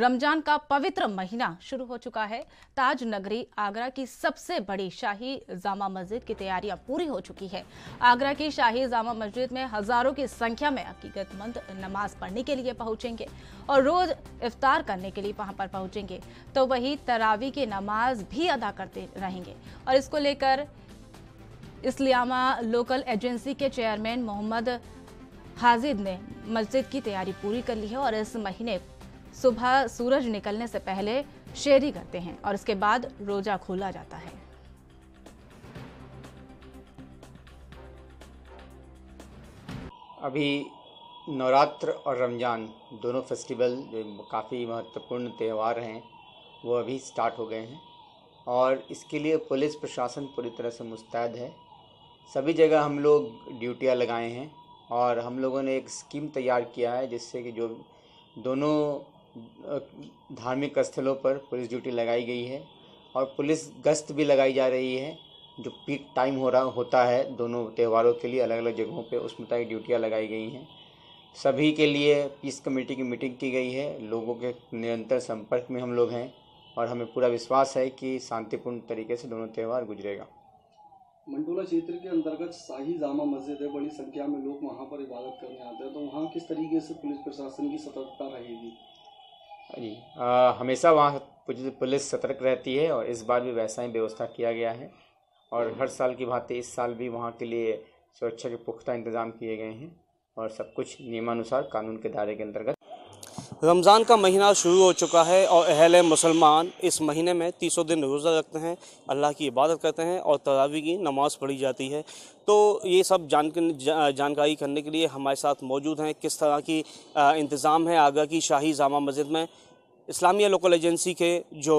रमजान का पवित्र महीना शुरू हो चुका है ताज नगरी आगरा की सबसे बड़ी शाही जामा मस्जिद की तैयारियां पूरी हो चुकी है आगरा की शाही जामा मस्जिद में हजारों की संख्या में हकीकतमंद नमाज पढ़ने के लिए पहुंचेंगे और रोज इफ्तार करने के लिए वहां पर पहुंचेंगे तो वही तरावी की नमाज भी अदा करते रहेंगे और इसको लेकर इस्लामा लोकल एजेंसी के चेयरमैन मोहम्मद हाजिद ने मस्जिद की तैयारी पूरी कर ली है और इस महीने सुबह सूरज निकलने से पहले शेरी करते हैं और इसके बाद रोजा खोला जाता है अभी नवरात्र और रमज़ान दोनों फेस्टिवल जो काफ़ी महत्वपूर्ण त्यौहार हैं वो अभी स्टार्ट हो गए हैं और इसके लिए पुलिस प्रशासन पूरी तरह से मुस्तैद है सभी जगह हम लोग ड्यूटियाँ लगाए हैं और हम लोगों ने एक स्कीम तैयार किया है जिससे कि जो दोनों धार्मिक स्थलों पर पुलिस ड्यूटी लगाई गई है और पुलिस गश्त भी लगाई जा रही है जो पीक टाइम हो रहा होता है दोनों त्योहारों के लिए अलग अलग जगहों पे उस मुताबिक ड्यूटियाँ लगाई गई हैं सभी के लिए पीस कमेटी की मीटिंग की गई है लोगों के निरंतर संपर्क में हम लोग हैं और हमें पूरा विश्वास है कि शांतिपूर्ण तरीके से दोनों त्यौहार गुजरेगा मंडोला क्षेत्र के अंतर्गत शाही जामा मस्जिद है बड़ी संख्या में लोग वहाँ पर इबादत करने आते हैं तो वहाँ किस तरीके से पुलिस प्रशासन की सतर्कता रहेगी जी आ, हमेशा वहाँ पुलिस सतर्क रहती है और इस बार भी वैसा ही व्यवस्था किया गया है और हर साल की भांति इस साल भी वहाँ के लिए सुरक्षा के पुख्ता इंतज़ाम किए गए हैं और सब कुछ नियमानुसार कानून के दायरे के अंतर्गत रमज़ान का महीना शुरू हो चुका है और अहल मुसलमान इस महीने में तीसों दिन रोज़ा रखते हैं अल्लाह की इबादत करते हैं और तरावी की नमाज़ पढ़ी जाती है तो ये सब जान जानकारी करने के लिए हमारे साथ मौजूद हैं किस तरह की इंतज़ाम है आगा की शाही जामा मस्जिद में इस्लामिया लोकल एजेंसी के जो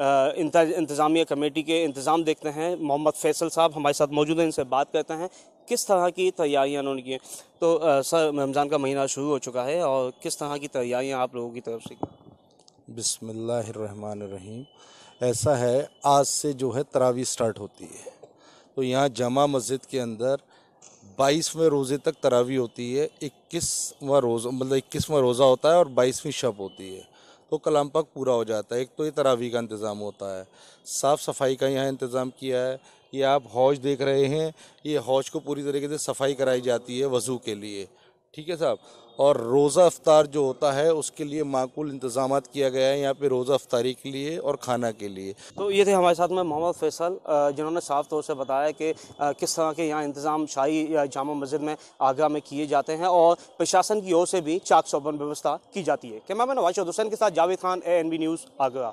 इंतज़ामिया कमेटी के इंतज़ाम देखते हैं मोहम्मद फैसल साहब हमारे साथ मौजूद हैं इनसे बात करते हैं किस तरह की तैयारियां उन्होंने की तो सर रमज़ान का महीना शुरू हो चुका है और किस तरह की तैयारियां आप लोगों की तरफ से बसमीम ऐसा है आज से जो है तरावी स्टार्ट होती है तो यहाँ जमा मस्जिद के अंदर बाईसवें रोज़े तक तरावी होती है इक्कीसवा रोज़ मतलब इक्कीसवा रोज़ा होता है और बाईसवीं शब होती है तो कलाम पाक पूरा हो जाता है एक तो ये तरावी का इंतज़ाम होता है साफ़ सफाई का यहाँ इंतज़ाम किया है ये आप हौज देख रहे हैं ये हौज को पूरी तरीके से सफाई कराई जाती है वज़ू के लिए ठीक है साहब और रोज़ा अफ्तार जो होता है उसके लिए माकूल इंतजाम किया गया है यहाँ पे रोज़ा अफ्तारी के लिए और खाना के लिए तो ये थे हमारे साथ में मोहम्मद फैसल जिन्होंने साफ तौर से बताया कि किस तरह के यहाँ इंतज़ाम शाही जामा मस्जिद में आगरा में किए जाते हैं और प्रशासन की ओर से भी चाक सौबन व्यवस्था की जाती है कैमरा मैन वाशद हुसैन के साथ जावेद खान ए न्यूज़ आगरा